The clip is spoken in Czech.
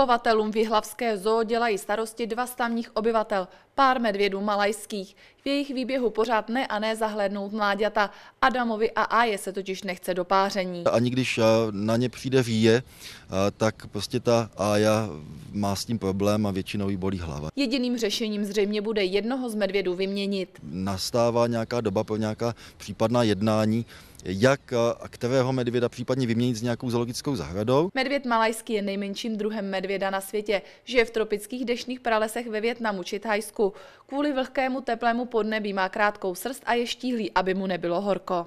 Chovatelům v Jihlavské zoo dělají starosti dva stavních obyvatel, pár medvědů malajských. V jejich výběhu pořád ne a ne zahlednout mláďata. Adamovi a Aje se totiž nechce do páření. Ani když eh, na ně přijde výje, eh, tak prostě ta Aja má s tím problém a většinou jí bolí hlava. Jediným řešením zřejmě bude jednoho z medvědů vyměnit. Nastává nějaká doba pro nějaká případná jednání, jak eh, a kterého medvěda případně vyměnit s nějakou zoologickou zahradou. Medvěd malajský je nejmenším druhem medvěda na světě. Žije v tropických dešních pralesech ve Větnamu či Thajsku. Kvůli vlhkému teplému podnebí má krátkou srst a je štíhlý, aby mu nebylo horko.